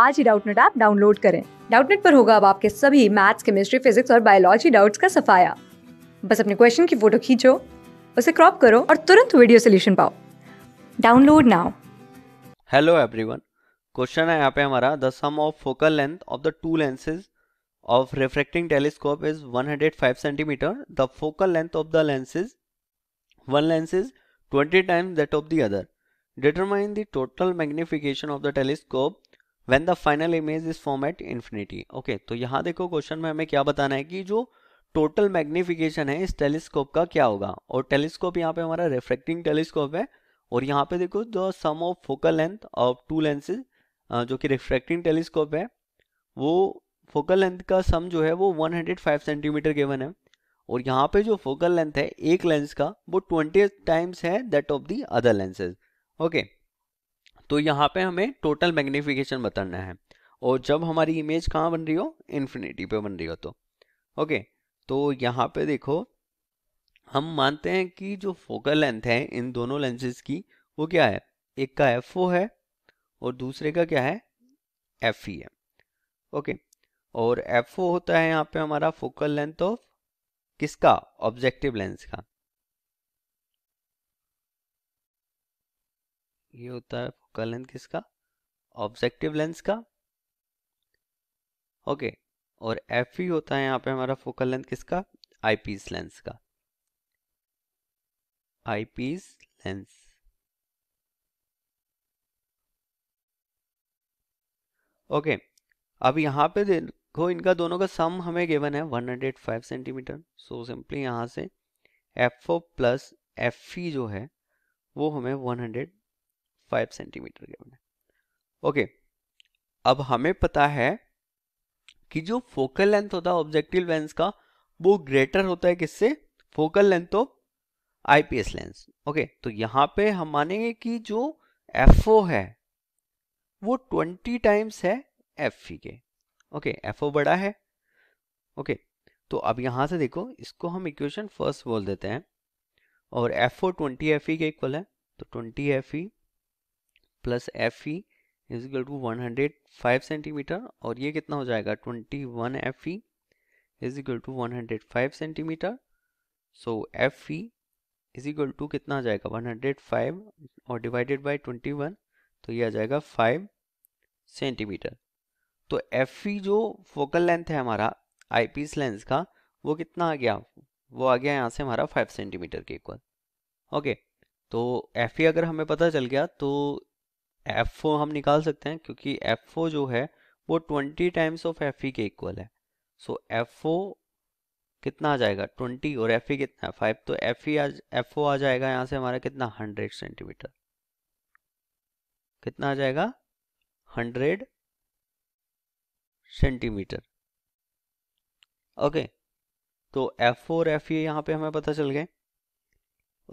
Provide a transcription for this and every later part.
आज ही Doubtnut app download करें डाउटनेट पर होगा अब आपके सभी मैथ्स केमिस्ट्री फिजिक्स और बायोलॉजी डाउट्स का सफाया बस अपने क्वेश्चन की फोटो खींचो उसे क्रॉप करो और तुरंत वीडियो सोल्यूशन पाओ download now hello everyone question है यहाँ पे हमारा the sum of focal length of the two lenses of refracting telescope is 105 centimetre the focal length of the lenses one lens is 20 times that of the other determine the total magnification of the telescope when the final image is form at infinity okay तो यहाँ देखो question में हमें क्या बताना है कि जो टोटल मैग्निफिकेशन है इस टेलीस्कोप का क्या होगा और टेलीस्कोप यहाँ पे हमारा रिफ्लेक्टिंग टेलीस्कोप है और यहाँ पे देखो जो sum of focal length of two lenses जो कि रिफ्लेक्टिंग टेलीस्कोप है वो फोकल लेंथ का सम जो है वो 105 सेंटीमीटर गिवन है और यहाँ पे जो फोकल लेंथ है एक लेंस का वो 20 टाइम्स है that of the other lenses okay तो यहाँ पे हमें टोटल मैग्निफिकेशन बताना है और जब हमारी इमेज कहाँ बन रही हो इन्फिनिटी पे बन रही हो तो ओके तो यहाँ पे देखो हम मानते हैं कि जो फोकल लेंथ है इन दोनों लेंसेज की वो क्या है एक का एफ ओ है और दूसरे का क्या है एफ ई है ओके और एफ ओ होता है यहाँ पे हमारा फोकल लेंथ ऑफ किसका ऑब्जेक्टिव लेंस का ये होता है फोकल लेंथ किसका ऑब्जेक्टिव लेंस का ओके और एफ ई होता है यहां पे हमारा फोकल लेंथ किसका आईपीस लेंस का आईपीस लेंस ओके अब यहां पे देखो इनका दोनों का सम हमें गिवन है 105 सेंटीमीटर सो सिंपली यहां से F O plus F E जो है वो हमें फाइव सेंटीमीटर के बने ओके अब हमें पता है कि जो फोकल लेंथ होता है ऑब्जेक्टिव लेंस का वो ग्रेटर होता है किससे फोकल लेंथ तो आईपीएस लेंस ओके तो यहां पे हम मानेंगे कि जो एफ है वो ट्वेंटी टाइम्स है एफ e के ओके एफ बड़ा है ओके तो अब यहां से देखो इसको हम इक्वेशन फर्स्ट बोल देते हैं और एफ ओ ट्वेंटी एफ के इक्वल है तो twenty F E plus F E is equal to one hundred five centimetre और ये कितना हो जाएगा twenty one F E is equal to one hundred five centimetre so F E is equal to कितना आ जाएगा वन हंड्रेड फाइव और divided by twenty one तो ये आ जाएगा फाइव सेंटीमीटर तो एफ ई जो फोकल लेंथ है हमारा आई पीस लेंस का वो कितना आ गया वो आ गया यहाँ से हमारा फाइव सेंटीमीटर के इक्वल ओके तो एफ ई अगर हमें पता चल गया तो एफ ओ हम निकाल सकते हैं क्योंकि एफ ओ जो है वो twenty times of F E के इक्वल है सो एफ ओ कितना आ जाएगा ट्वेंटी और एफ ई कितना फाइव तो एफ ई एफ ओ आ जाएगा यहाँ से हमारा कितना हंड्रेड सेंटीमीटर कितना आ जाएगा हंड्रेड सेंटीमीटर ओके तो एफ ओ और एफ ई यहाँ पे हमें पता चल गए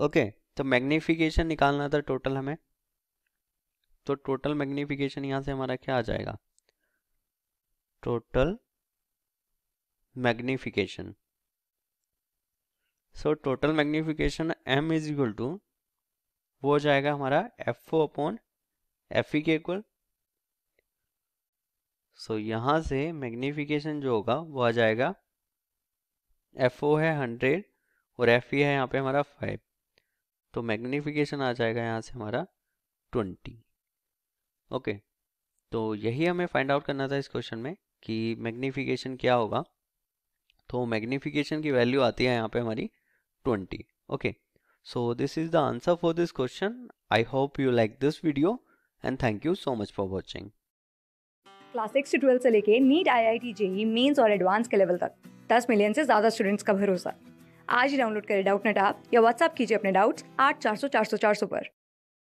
ओके तो मैग्निफिकेशन निकालना था टोटल हमें तो टोटल मैग्निफिकेशन यहाँ से हमारा क्या आ जाएगा total magnification so total magnification M is equal to वो हो जाएगा हमारा F O upon F E के इक्वल सो यहाँ से मैग्निफिकेशन जो होगा वो आ जाएगा एफ ओ है हंड्रेड और एफ ई e है यहाँ पे हमारा फाइव तो मैग्निफिकेशन आ जाएगा यहाँ से हमारा ट्वेंटी ओके तो यही हमें फाइंड आउट करना था इस क्वेश्चन में कि मैग्नीफिकेशन क्या होगा तो मैग्नीफिकेशन की वैल्यू आती है यहाँ पे हमारी twenty okay so this is the answer for this question I hope you like this video and thank you so much for watching class six से ट्वेल्थ से लेके NEET I I T JEE Mains और advance के level तक दस million से ज़्यादा students का भरोसा आज ही डाउनलोड करें डाउट नेट आप या व्हाट्सअप कीजिए अपने डाउट्स आठ चार सौ चार सौ चार सौ पर